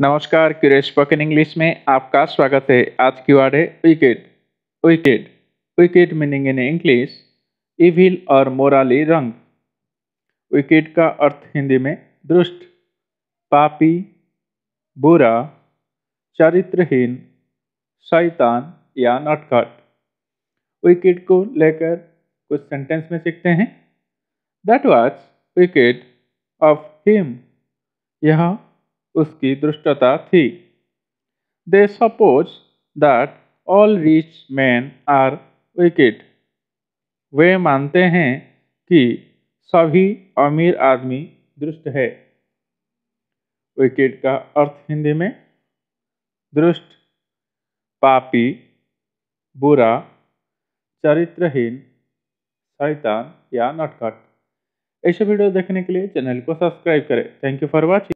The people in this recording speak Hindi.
नमस्कार क्यूरे स्पोकन इंग्लिश में आपका स्वागत है आज की वार्ड है wicked wicked wicked meaning in English evil और मोराली रंग विकेट का अर्थ हिंदी में दुष्ट पापी बुरा चरित्रहीन शैतान या नटखट विकेट को लेकर कुछ सेंटेंस में सीखते हैं that was wicked of him यह उसकी दुष्टता थी they suppose that all rich man are wicked वे मानते हैं कि सभी अमीर आदमी दुष्ट है विकेट का अर्थ हिंदी में दुष्ट पापी बुरा चरित्रहीन शैतान या नटखट ऐसे वीडियो देखने के लिए चैनल को सब्सक्राइब करें थैंक यू फॉर वॉचिंग